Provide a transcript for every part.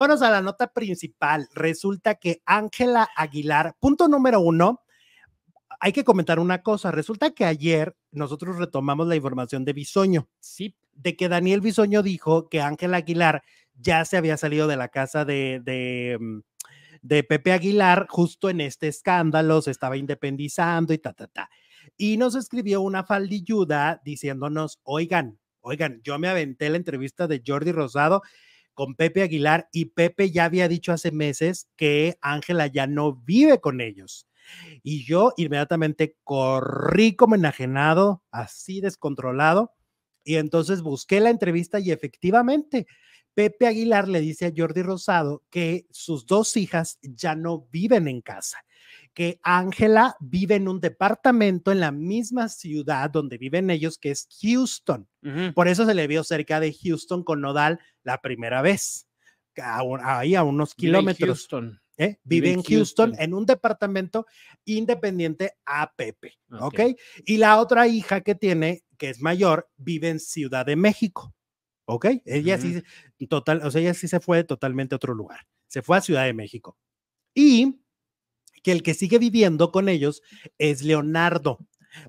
Vamos a la nota principal. Resulta que Ángela Aguilar, punto número uno, hay que comentar una cosa. Resulta que ayer nosotros retomamos la información de Bisoño, ¿sí? De que Daniel Bisoño dijo que Ángela Aguilar ya se había salido de la casa de, de, Pepe Aguilar justo en este escándalo, se estaba independizando y ta, ta, ta. Y nos escribió una faldilluda diciéndonos, oigan, oigan, yo me aventé la entrevista de Jordi Rosado con Pepe Aguilar y Pepe ya había dicho hace meses que Ángela ya no vive con ellos. Y yo inmediatamente corrí como enajenado, así descontrolado, y entonces busqué la entrevista y efectivamente Pepe Aguilar le dice a Jordi Rosado que sus dos hijas ya no viven en casa que Ángela vive en un departamento en la misma ciudad donde viven ellos, que es Houston. Por eso se le vio cerca de Houston con Nodal la primera vez, ahí a unos kilómetros. Houston. ¿eh? Vive, en Houston, en un departamento independiente a Pepe, okay. ¿ok? Y la otra hija que tiene, que es mayor, vive en Ciudad de México, ¿ok? Ella sí, total, o sea, ella sí se fue totalmente a otro lugar, se fue a Ciudad de México. Y que el que sigue viviendo con ellos es Leonardo,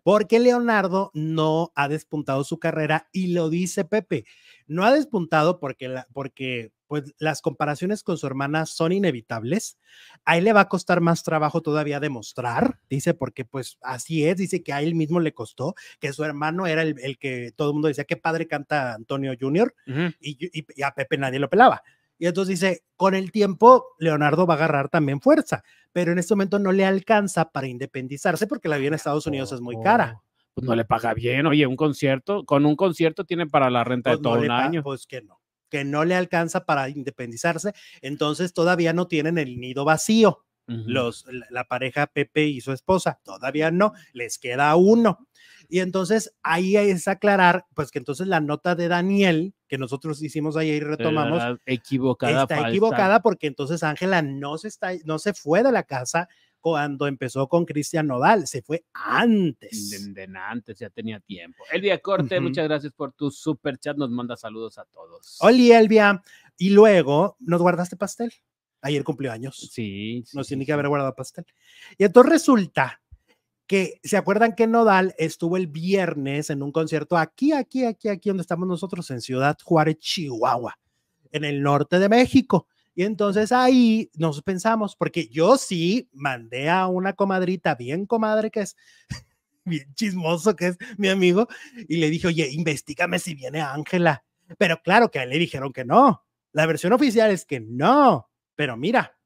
porque Leonardo no ha despuntado su carrera y lo dice Pepe, no ha despuntado porque, porque pues, las comparaciones con su hermana son inevitables, a él le va a costar más trabajo todavía demostrar, dice, porque pues así es, dice que a él mismo le costó, que su hermano era el, que todo el mundo decía, qué padre canta Antonio jr y a Pepe nadie lo pelaba. Y entonces dice, con el tiempo, Leonardo va a agarrar también fuerza, pero en este momento no le alcanza para independizarse porque la vida en Estados Unidos es muy cara. Pues no le paga bien, oye, un concierto, con un concierto tiene para la renta de pues todo el año. Pues que no, que no le alcanza para independizarse, entonces todavía no tienen el nido vacío. Los, la pareja Pepe y su esposa, todavía no, les queda uno. Y entonces ahí es aclarar, pues que entonces la nota de Daniel que nosotros hicimos ahí y retomamos. equivocada. Está equivocada porque entonces Ángela no, se está, no se fue de la casa cuando empezó con Cristian Nodal, se fue antes. antes, ya tenía tiempo. Elvia Corte, muchas gracias por tu super chat, nos manda saludos a todos. Hola Elvia, y luego, ¿nos guardaste pastel? Ayer cumplió años. Sí. Nos tiene que haber guardado pastel. Y entonces resulta que se acuerdan que Nodal estuvo el viernes en un concierto aquí, aquí, aquí, aquí, donde estamos nosotros, en Ciudad Juárez, Chihuahua, en el norte de México. Y entonces ahí nos pensamos, porque yo sí mandé a una comadrita bien comadre que es, bien chismoso que es mi amigo, y le dije, oye, investigame si viene Ángela. Pero claro que a él le dijeron que no. La versión oficial es que no. Pero mira,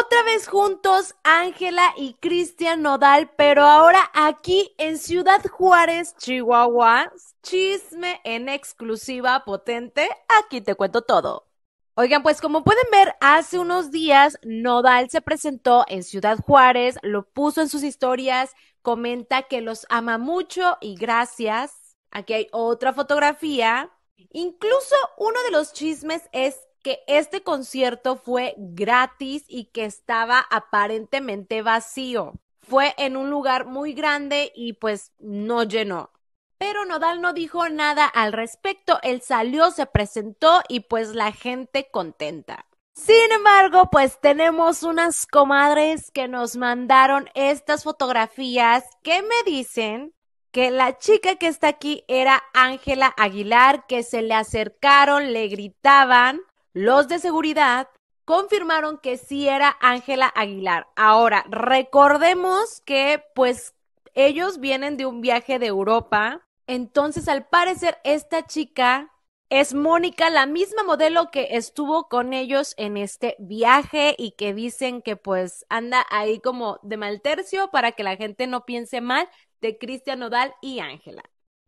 Otra vez juntos, Ángela y Cristian Nodal, pero ahora aquí en Ciudad Juárez, Chihuahua. Chisme en exclusiva potente. Aquí te cuento todo. Oigan, pues como pueden ver, hace unos días Nodal se presentó en Ciudad Juárez, lo puso en sus historias, comenta que los ama mucho y gracias. Aquí hay otra fotografía. Incluso uno de los chismes es que este concierto fue gratis y que estaba aparentemente vacío. Fue en un lugar muy grande y pues no llenó. Pero Nodal no dijo nada al respecto, él salió, se presentó y pues la gente contenta. Sin embargo, pues tenemos unas comadres que nos mandaron estas fotografías que me dicen que la chica que está aquí era Ángela Aguilar, que se le acercaron, le gritaban los de seguridad confirmaron que sí era Ángela Aguilar. Ahora, recordemos que pues ellos vienen de un viaje de Europa, entonces al parecer esta chica es Mónica, la misma modelo que estuvo con ellos en este viaje y que dicen que pues anda ahí como de mal tercio para que la gente no piense mal de Cristian Nodal y Ángela.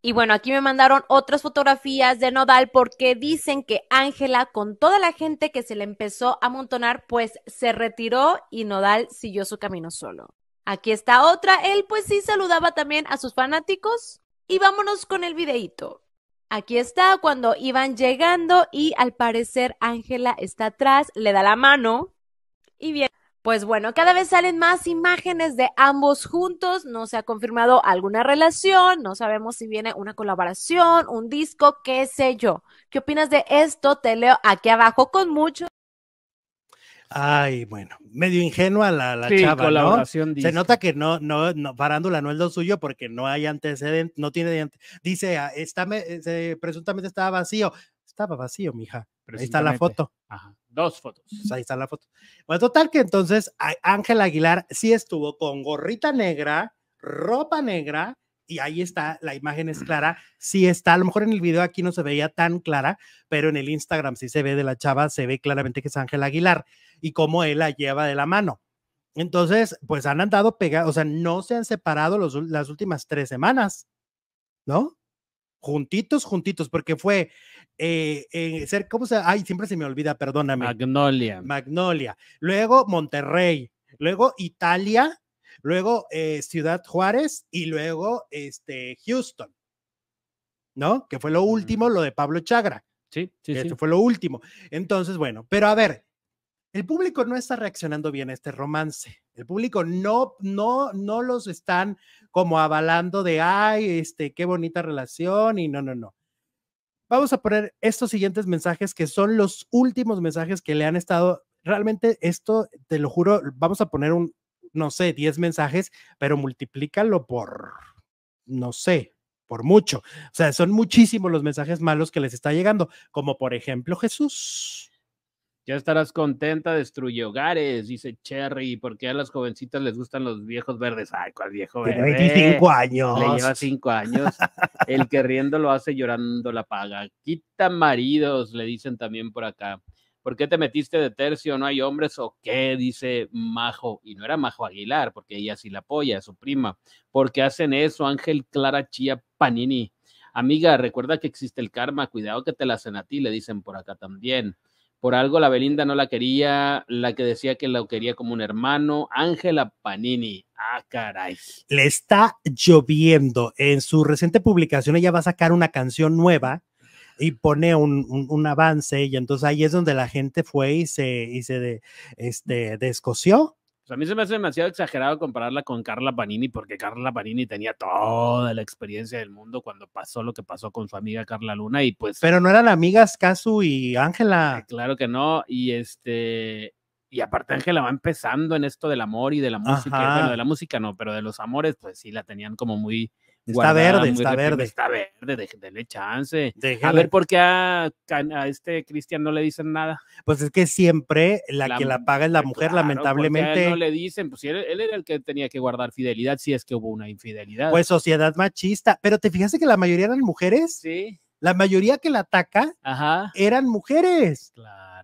Y bueno, aquí me mandaron otras fotografías de Nodal porque dicen que Ángela, con toda la gente que se le empezó a amontonar, pues se retiró y Nodal siguió su camino solo. Aquí está otra, él pues sí saludaba también a sus fanáticos. Y vámonos con el videíto. Aquí está cuando iban llegando y al parecer Ángela está atrás, le da la mano y viene pues bueno, cada vez salen más imágenes de ambos juntos, no se ha confirmado alguna relación, no sabemos si viene una colaboración, un disco, qué sé yo. ¿Qué opinas de esto? Te leo aquí abajo con mucho. Ay, bueno, medio ingenua la, la sí, chava, Se nota que no, no, no, farándula no es lo suyo porque no hay antecedentes, no tiene, dice, ah, está, eh, presuntamente estaba vacío, estaba vacío, mija pues ahí está la foto. dos fotos. ahí está la foto. Bueno, total que entonces Ángel Aguilar sí estuvo con gorrita negra, ropa negra, y ahí está, la imagen es clara, sí está, a lo mejor en el video aquí no se veía tan clara, pero en el Instagram sí se ve de la chava, se ve claramente que es Ángel Aguilar y cómo él la lleva de la mano. Entonces, pues han andado pegados, o sea, no se han separado las últimas tres semanas, ¿no? Juntitos, juntitos, porque fue eh, eh, ser, ¿cómo se Ay, siempre se me olvida, perdóname. Magnolia. Magnolia. Luego Monterrey. Luego Italia. Luego eh, Ciudad Juárez. Y luego este, Houston. ¿No? Que fue lo último, lo de Pablo Chagra. Sí, sí, fue lo último. Entonces, bueno, pero a ver, el público no está reaccionando bien a este romance. El público no, no, no los están como avalando de, ay, este, qué bonita relación y no, no, no vamos a poner estos siguientes mensajes que son los últimos mensajes que le han estado. Realmente esto, te lo juro, vamos a poner un, no sé, 10 mensajes, pero multiplícalo por, no sé, por mucho. O sea, son muchísimos los mensajes malos que les está llegando, como por ejemplo Jesús. Ya estarás contenta, destruye hogares, dice Cherry, porque a las jovencitas les gustan los viejos verdes. Ay, ¿cuál viejo verde? 25 años. Le lleva 5 años. El que riendo lo hace llorando la paga. Quita maridos, le dicen también por acá. ¿Por qué te metiste de tercio? ¿No hay hombres o qué? Dice Majo. Y no era Majo Aguilar, porque ella sí la apoya, su prima. ¿Por qué hacen eso, Ángel Clara Chía Panini. Amiga, recuerda que existe el karma, cuidado que te la hacen a ti, le dicen por acá también. Por algo la Belinda no la quería, la que decía que la quería como un hermano, Ángela Panini. Ah, caray. Le está lloviendo. En su reciente publicación ella va a sacar una canción nueva y pone un, avance y entonces ahí es donde la gente fue y se, y se este, descoció pues, a mí se me hace demasiado exagerado compararla con Carla Panini, porque Carla Panini tenía toda la experiencia del mundo cuando pasó lo que pasó con su amiga Carla Luna y pues... Pero no eran amigas Casu y Ángela. Eh, claro que no, y este... Y aparte Ángela va empezando en esto del amor y de la música, bueno, de la música no, pero de los amores, pues sí la tenían como muy Está verde, está verde. Está verde, déjenle chance. A ver por qué a, este Cristian no le dicen nada. Pues es que siempre la, que la paga es la eh, mujer, lamentablemente. no le dicen, pues él, él, era el que tenía que guardar fidelidad si es que hubo una infidelidad. Pues sociedad machista. Pero te fijaste que la mayoría eran mujeres. Sí. La mayoría que la ataca eran mujeres. Claro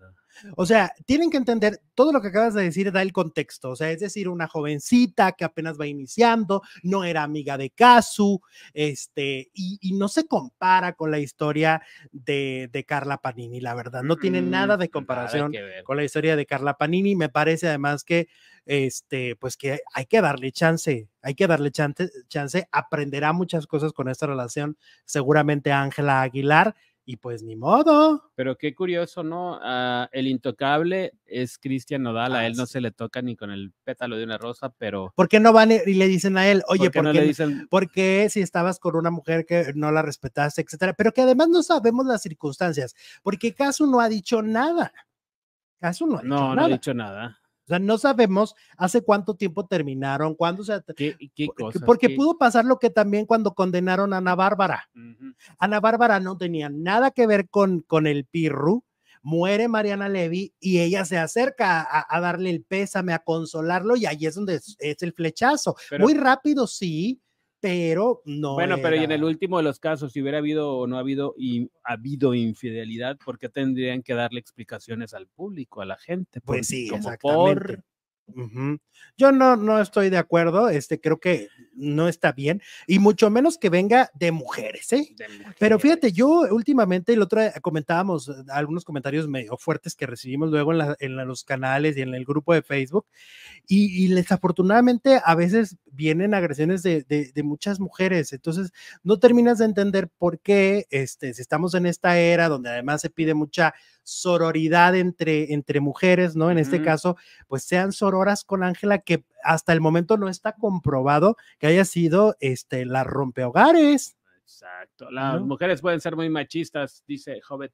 o sea, tienen que entender todo lo que acabas de decir da el contexto, o sea, es decir, una jovencita que apenas va iniciando, no era amiga de Casu, este, y, no se compara con la historia de, de Carla Panini, la verdad, no tiene mm, nada de comparación con la historia de Carla Panini, me parece además que, este, pues que hay que darle chance, hay que darle chance, chance aprenderá muchas cosas con esta relación, seguramente Ángela Aguilar, y pues ni modo. Pero qué curioso, ¿no? Ah, el intocable es Cristian Nodal, a él no se le toca ni con el pétalo de una rosa, pero... ¿Por qué no van y le dicen a él, oye, ¿por qué, si estabas con una mujer que no la respetaste, etcétera? Pero que además no sabemos las circunstancias, porque Casu no ha dicho nada. Casu no ha No, no ha dicho nada sea, no sabemos hace cuánto tiempo terminaron, cuándo se... ¿Qué, qué porque pudo pasar lo que también cuando condenaron a Ana Bárbara. Ana Bárbara no tenía nada que ver con, con el pirru, muere Mariana Levy y ella se acerca a, darle el pésame, a consolarlo y ahí es donde es, el flechazo. Muy rápido, sí, pero no. Bueno, pero y en el último de los casos, si hubiera habido o no habido, habido infidelidad, ¿por qué tendrían que darle explicaciones al público, a la gente? Pues sí, exactamente. Por... Yo no, no estoy de acuerdo, este, creo que no está bien, y mucho menos que venga de mujeres, ¿eh? Pero fíjate, yo últimamente, el otro comentábamos eh, algunos comentarios medio fuertes que recibimos luego en, los canales y en el grupo de Facebook, y, desafortunadamente a veces vienen agresiones de, muchas mujeres, entonces no terminas de entender por qué, este, si estamos en esta era donde además se pide mucha sororidad entre, entre mujeres, ¿no? En este caso, pues sean sororas con Ángela que hasta el momento no está comprobado que haya sido este, la rompehogares. Exacto. Las mujeres pueden ser muy machistas, dice Jovet.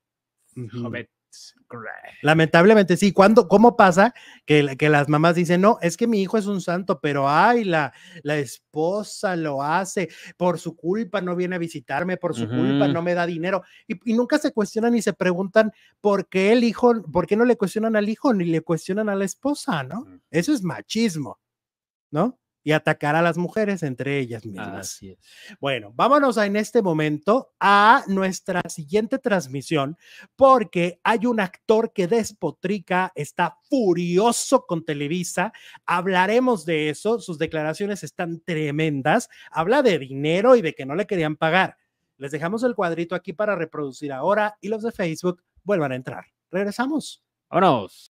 Lamentablemente, sí. cuando ¿Cómo pasa que, las mamás dicen, no, es que mi hijo es un santo, pero ay, la, la esposa lo hace, por su culpa no viene a visitarme, por su culpa no me da dinero? Y, nunca se cuestionan y se preguntan por qué el hijo, por qué no le cuestionan al hijo ni le cuestionan a la esposa, ¿no? Eso es machismo. ¿no? Y atacar a las mujeres entre ellas mismas. Así es. Bueno, vámonos a, en este momento a nuestra siguiente transmisión, porque hay un actor que despotrica, está furioso con Televisa. Hablaremos de eso, sus declaraciones están tremendas. Habla de dinero y de que no le querían pagar. Les dejamos el cuadrito aquí para reproducir ahora y los de Facebook vuelvan a entrar. Regresamos. Vámonos.